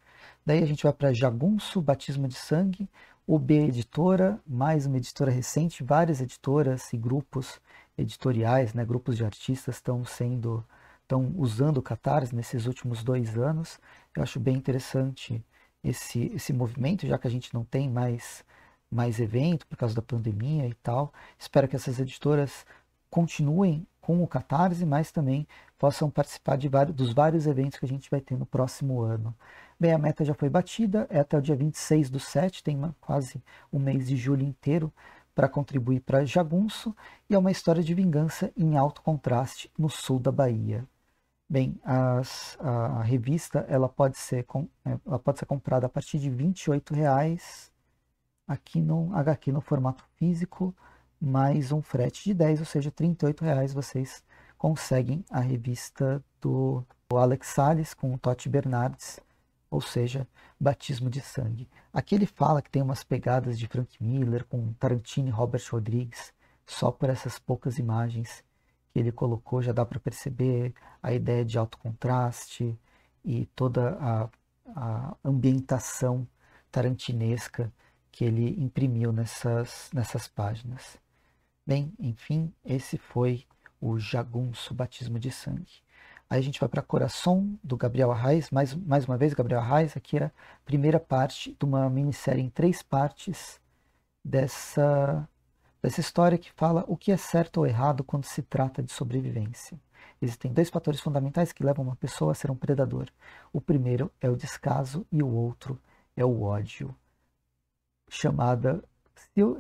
Daí a gente vai para jagunço, batismo de sangue, o B é Editora, mais uma editora recente, várias editoras e grupos editoriais, né, grupos de artistas estão sendo, estão usando o Catarse nesses últimos dois anos. Eu acho bem interessante esse, esse movimento, já que a gente não tem mais, mais evento por causa da pandemia e tal. Espero que essas editoras continuem com o Catarse, mas também possam participar de vários, dos vários eventos que a gente vai ter no próximo ano. Bem, a meta já foi batida, é até o dia 26 do 7, tem uma, quase um mês de julho inteiro para contribuir para Jagunço, e é uma história de vingança em alto contraste no sul da Bahia. Bem, as, a revista ela pode, ser, é, ela pode ser comprada a partir de R$ 28,00 aqui no HQ no formato físico, mais um frete de 10, ou seja, R$ 38,00 vocês conseguem a revista do, do Alex Salles com o Totti Bernardes ou seja, Batismo de Sangue. Aqui ele fala que tem umas pegadas de Frank Miller com Tarantino e Robert Rodrigues, só por essas poucas imagens que ele colocou já dá para perceber a ideia de alto contraste e toda a, a ambientação tarantinesca que ele imprimiu nessas, nessas páginas. Bem, enfim, esse foi o jagunço batismo de sangue. Aí a gente vai para Coração, do Gabriel Arraes. Mais, mais uma vez, Gabriel Arraes, aqui é a primeira parte de uma minissérie em três partes dessa, dessa história que fala o que é certo ou errado quando se trata de sobrevivência. Existem dois fatores fundamentais que levam uma pessoa a ser um predador. O primeiro é o descaso e o outro é o ódio. Chamada.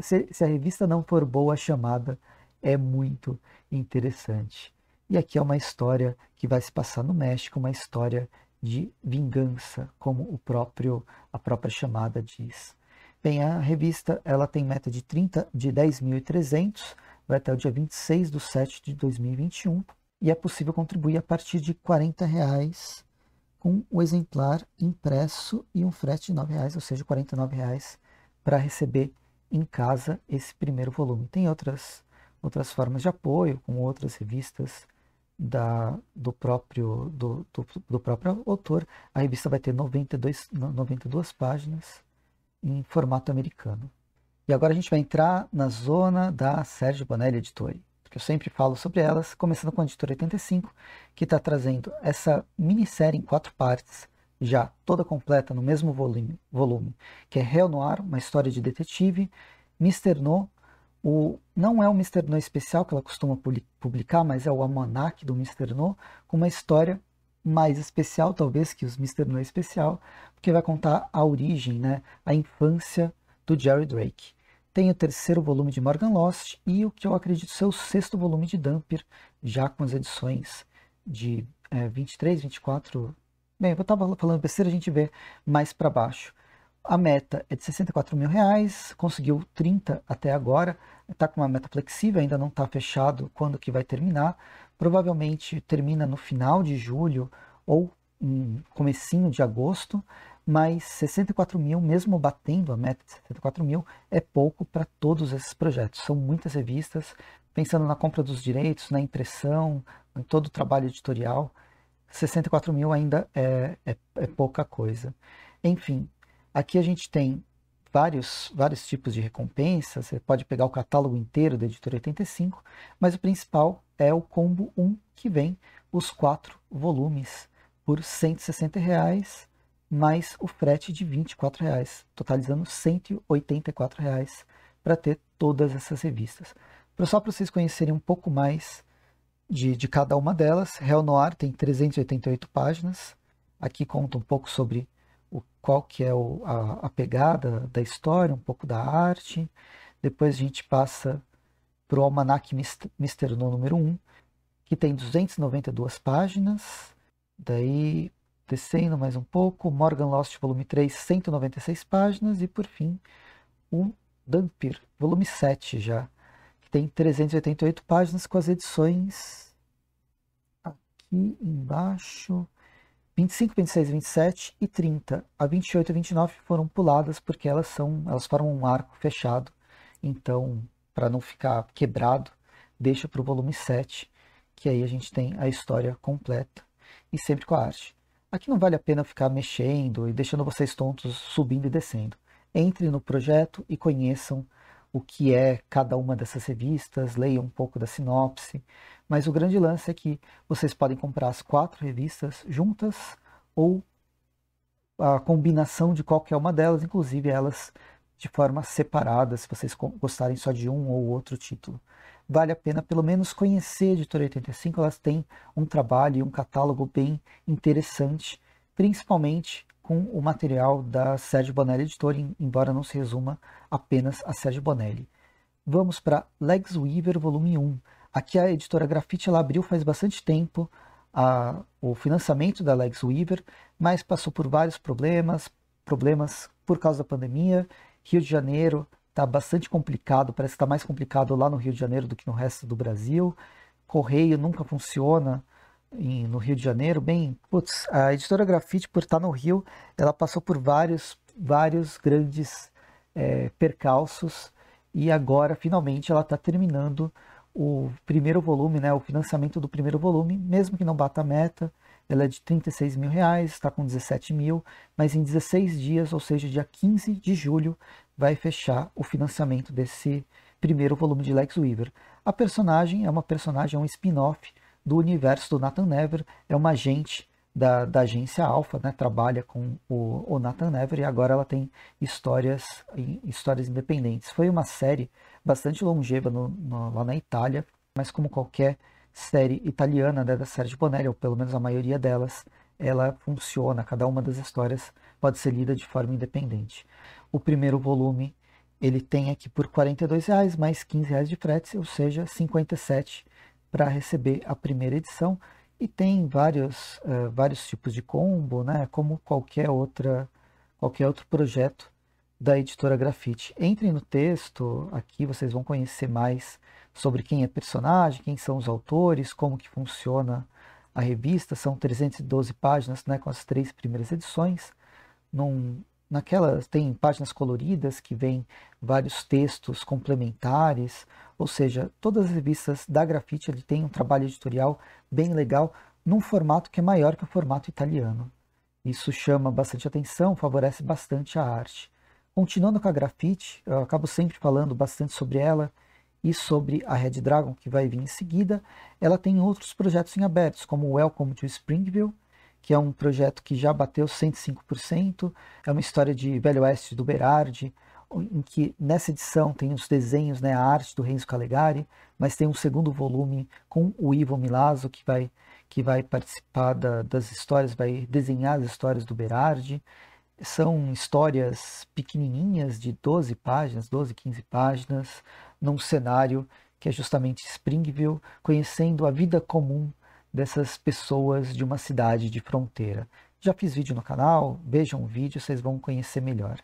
Se, se a revista não for boa, a chamada é muito interessante. E aqui é uma história que vai se passar no México, uma história de vingança, como o próprio a própria chamada diz. Bem, a revista ela tem meta de 30 de 10.300, vai até o dia 26 de 7 de 2021 e é possível contribuir a partir de R$ reais com o exemplar impresso e um frete de R$ reais, ou seja, R$ reais para receber em casa esse primeiro volume. Tem outras outras formas de apoio com outras revistas da, do, próprio, do, do, do, próprio autor. A revista vai ter 92, 92 páginas em formato americano. E agora a gente vai entrar na zona da Sérgio Bonelli Editore, que eu sempre falo sobre elas, começando com a Editora 85, que está trazendo essa minissérie em quatro partes, já toda completa no mesmo volume, volume que é Real Noir, uma história de detetive, Mister No, o, não é o Mr. No especial que ela costuma publicar, mas é o almanac do Mr. No, com uma história mais especial, talvez, que os Mr. No especial, porque vai contar a origem, né, a infância do Jerry Drake. Tem o terceiro volume de Morgan Lost e o que eu acredito ser o sexto volume de Damper, já com as edições de é, 23, 24. Bem, eu estava falando besteira, a gente vê mais para baixo. A meta é de 64 mil reais, conseguiu 30 até agora, está com uma meta flexível, ainda não está fechado quando que vai terminar. Provavelmente termina no final de julho ou em comecinho de agosto, mas 64 mil, mesmo batendo a meta de 64 mil, é pouco para todos esses projetos. São muitas revistas, pensando na compra dos direitos, na impressão, em todo o trabalho editorial, 64 mil ainda é, é, é pouca coisa. Enfim, Aqui a gente tem vários, vários tipos de recompensa, você pode pegar o catálogo inteiro da Editora 85, mas o principal é o combo 1, que vem os quatro volumes por R$ 160, reais, mais o frete de R$ reais, totalizando R$ reais para ter todas essas revistas. Só para vocês conhecerem um pouco mais de, de cada uma delas, Real Noir tem 388 páginas, aqui conta um pouco sobre o, qual que é o, a, a pegada da história, um pouco da arte. Depois a gente passa para o Almanac Mister No número 1, que tem 292 páginas. Daí, descendo mais um pouco, Morgan Lost, volume 3, 196 páginas. E, por fim, o Dampir, volume 7 já, que tem 388 páginas com as edições aqui embaixo. 25, 26, 27 e 30. A 28 e 29 foram puladas porque elas são, elas formam um arco fechado. Então, para não ficar quebrado, deixa para o volume 7, que aí a gente tem a história completa e sempre com a arte. Aqui não vale a pena ficar mexendo e deixando vocês tontos subindo e descendo. Entrem no projeto e conheçam o que é cada uma dessas revistas, leiam um pouco da sinopse, mas o grande lance é que vocês podem comprar as quatro revistas juntas ou a combinação de qualquer uma delas, inclusive elas de forma separada, se vocês gostarem só de um ou outro título. Vale a pena pelo menos conhecer a Editora 85, elas têm um trabalho e um catálogo bem interessante, principalmente com o material da Sérgio Bonelli Editora, embora não se resuma apenas a Sérgio Bonelli. Vamos para Legs Weaver, volume 1. Aqui a editora Grafite ela abriu faz bastante tempo a, o financiamento da Legs Weaver, mas passou por vários problemas, problemas por causa da pandemia. Rio de Janeiro está bastante complicado, parece que está mais complicado lá no Rio de Janeiro do que no resto do Brasil. Correio nunca funciona em, no Rio de Janeiro. Bem, putz, a editora Grafite, por estar tá no Rio, ela passou por vários, vários grandes é, percalços e agora finalmente ela está terminando o primeiro volume, né, o financiamento do primeiro volume, mesmo que não bata a meta, ela é de 36 mil reais, está com 17 mil, mas em 16 dias, ou seja, dia 15 de julho, vai fechar o financiamento desse primeiro volume de Lex Weaver. A personagem é uma personagem, é um spin-off do universo do Nathan Never, é uma agente da, da agência Alfa, né? trabalha com o, o Nathan Never e agora ela tem histórias, histórias independentes. Foi uma série bastante longeva no, no, lá na Itália, mas como qualquer série italiana né, da série de Bonelli, ou pelo menos a maioria delas, ela funciona, cada uma das histórias pode ser lida de forma independente. O primeiro volume ele tem aqui por R$ reais mais R$ reais de frete, ou seja, R$ 57 para receber a primeira edição. E tem vários, uh, vários tipos de combo, né? como qualquer, outra, qualquer outro projeto da editora Grafite. Entrem no texto, aqui vocês vão conhecer mais sobre quem é personagem, quem são os autores, como que funciona a revista. São 312 páginas né, com as três primeiras edições, num naquelas tem páginas coloridas que vêm vários textos complementares, ou seja, todas as revistas da Grafite ele tem um trabalho editorial bem legal num formato que é maior que o formato italiano. Isso chama bastante atenção, favorece bastante a arte. Continuando com a Grafite, eu acabo sempre falando bastante sobre ela e sobre a Red Dragon que vai vir em seguida. Ela tem outros projetos em abertos, como Welcome to Springville, que é um projeto que já bateu 105%, é uma história de Velho Oeste do Berardi, em que nessa edição tem os desenhos, né, a arte do Renzo Calegari, mas tem um segundo volume com o Ivo Milazzo, que vai, que vai participar da, das histórias, vai desenhar as histórias do Berardi. São histórias pequenininhas, de 12 páginas, 12, 15 páginas, num cenário que é justamente Springville, conhecendo a vida comum dessas pessoas de uma cidade de fronteira. Já fiz vídeo no canal, vejam o vídeo, vocês vão conhecer melhor.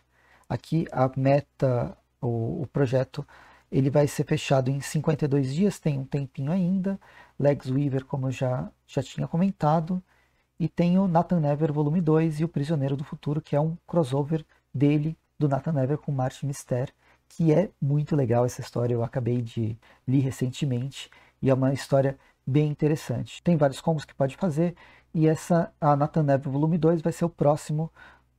Aqui a meta, o, o projeto, ele vai ser fechado em 52 dias, tem um tempinho ainda. legs Weaver, como eu já, já tinha comentado. E tem o Nathan Never Volume 2 e o Prisioneiro do Futuro, que é um crossover dele, do Nathan Never com Martin Mister, que é muito legal essa história. Eu acabei de ler recentemente e é uma história bem interessante. Tem vários combos que pode fazer e essa a Nathan Neve volume 2 vai ser o próximo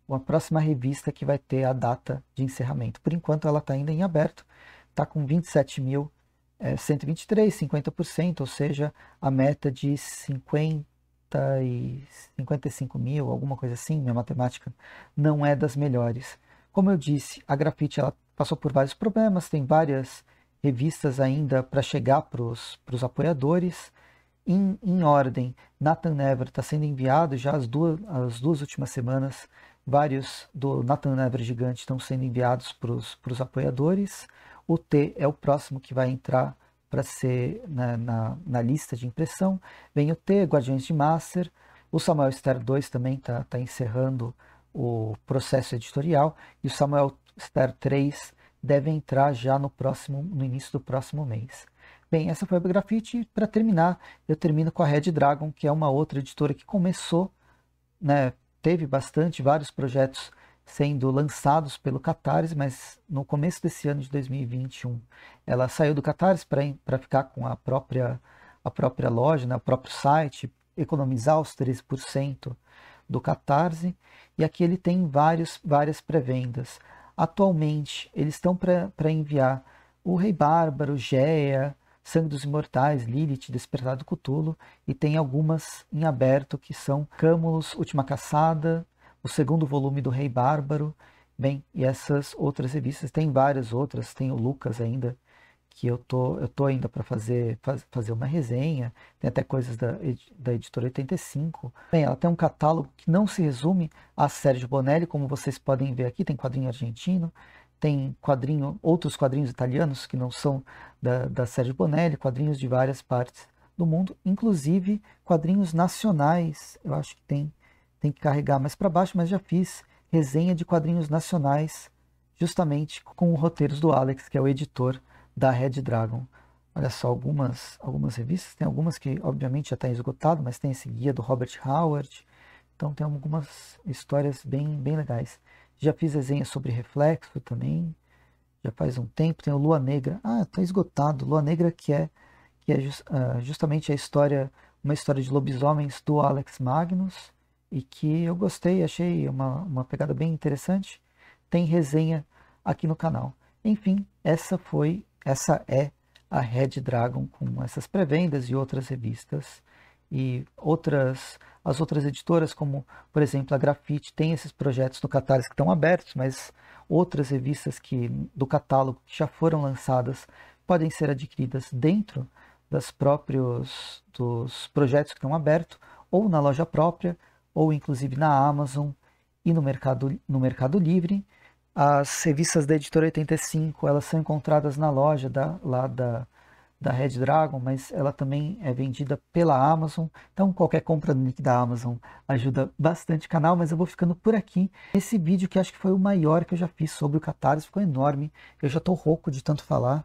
a próxima revista que vai ter a data de encerramento. Por enquanto ela está ainda em aberto, está com 27.123, 50%, eh, ou seja, a meta de 50 e 55 mil, alguma coisa assim, minha matemática não é das melhores. Como eu disse, a grafite ela passou por vários problemas, tem várias revistas ainda para chegar para os apoiadores. Em, em, ordem, Nathan Never está sendo enviado já as duas, as duas últimas semanas. Vários do Nathan Never Gigante estão sendo enviados para os apoiadores. O T é o próximo que vai entrar para ser na, né, na, na, lista de impressão. Vem o T, Guardiões de Master. O Samuel Star 2 também está tá encerrando o processo editorial. E o Samuel Star 3 deve entrar já no próximo, no início do próximo mês. Bem, essa foi a Grafite. Para terminar, eu termino com a Red Dragon, que é uma outra editora que começou, né, teve bastante, vários projetos sendo lançados pelo Catarse, mas no começo desse ano de 2021 ela saiu do Catarse para ficar com a própria, a própria loja, né, o próprio site, economizar os 13% do Catarse. E aqui ele tem vários, várias pré-vendas. Atualmente, eles estão para enviar o Rei Bárbaro, Géia, Sangue dos Imortais, Lilith, Despertar do e tem algumas em aberto que são Câmulos, Última Caçada, o segundo volume do Rei Bárbaro, bem, e essas outras revistas, tem várias outras, tem o Lucas ainda, que eu tô, eu tô ainda para fazer, faz, fazer uma resenha, tem até coisas da, da editora 85. Bem, ela tem um catálogo que não se resume à série de Bonelli, como vocês podem ver aqui, tem quadrinho argentino, tem quadrinho, outros quadrinhos italianos que não são da, da série Bonelli, quadrinhos de várias partes do mundo, inclusive quadrinhos nacionais. Eu acho que tem, tem que carregar mais para baixo, mas já fiz resenha de quadrinhos nacionais, justamente com roteiros do Alex, que é o editor da Red Dragon. Olha só, algumas, algumas revistas, tem algumas que obviamente já está esgotado, mas tem esse guia do Robert Howard, então tem algumas histórias bem, bem legais. Já fiz desenho sobre reflexo também, já faz um tempo, tem o Lua Negra, ah, está esgotado, Lua Negra que é, que é just, uh, ah, justamente a história, uma história de lobisomens do Alex Magnus, e que eu gostei, achei uma, uma pegada bem interessante, tem resenha aqui no canal. Enfim, essa foi essa é a Red Dragon com essas pré-vendas e outras revistas e outras as outras editoras como por exemplo a Grafite tem esses projetos no Catálogo que estão abertos, mas outras revistas que do catálogo que já foram lançadas podem ser adquiridas dentro das próprios dos projetos que estão abertos ou na loja própria ou inclusive na Amazon e no mercado no Mercado Livre as revistas da editora 85, elas são encontradas na loja da, lá da, da Red Dragon, mas ela também é vendida pela Amazon. Então, qualquer compra no link da Amazon ajuda bastante o canal, mas eu vou ficando por aqui. Esse vídeo que acho que foi o maior que eu já fiz sobre o Catarse, ficou enorme. Eu já estou rouco de tanto falar.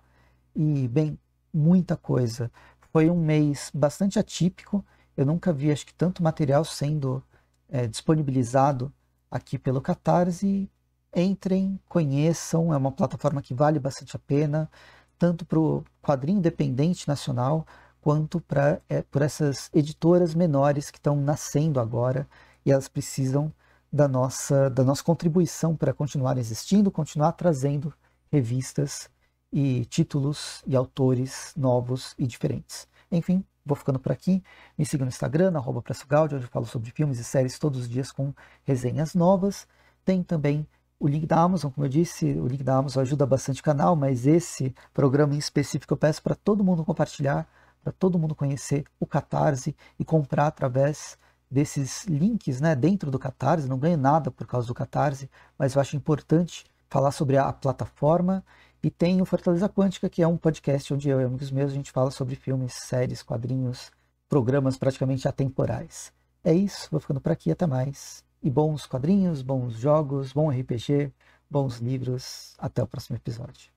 E, bem, muita coisa. Foi um mês bastante atípico. Eu nunca vi, acho que, tanto material sendo é, disponibilizado aqui pelo Catarse. Entrem, conheçam, é uma plataforma que vale bastante a pena, tanto para o quadrinho independente nacional, quanto para é, por essas editoras menores que estão nascendo agora e elas precisam da nossa, da nossa contribuição para continuar existindo, continuar trazendo revistas e títulos e autores novos e diferentes. Enfim, vou ficando por aqui. Me siga no Instagram, na arroba onde eu falo sobre filmes e séries todos os dias com resenhas novas. Tem também o link da Amazon, como eu disse, o link da Amazon ajuda bastante o canal, mas esse programa em específico eu peço para todo mundo compartilhar, para todo mundo conhecer o Catarse e comprar através desses links né, dentro do Catarse. Não ganho nada por causa do Catarse, mas eu acho importante falar sobre a plataforma. E tem o Fortaleza Quântica, que é um podcast onde eu e amigos meus a gente fala sobre filmes, séries, quadrinhos, programas praticamente atemporais. É isso, vou ficando por aqui, até mais e bons quadrinhos, bons jogos, bom RPG, bons livros. Até o próximo episódio.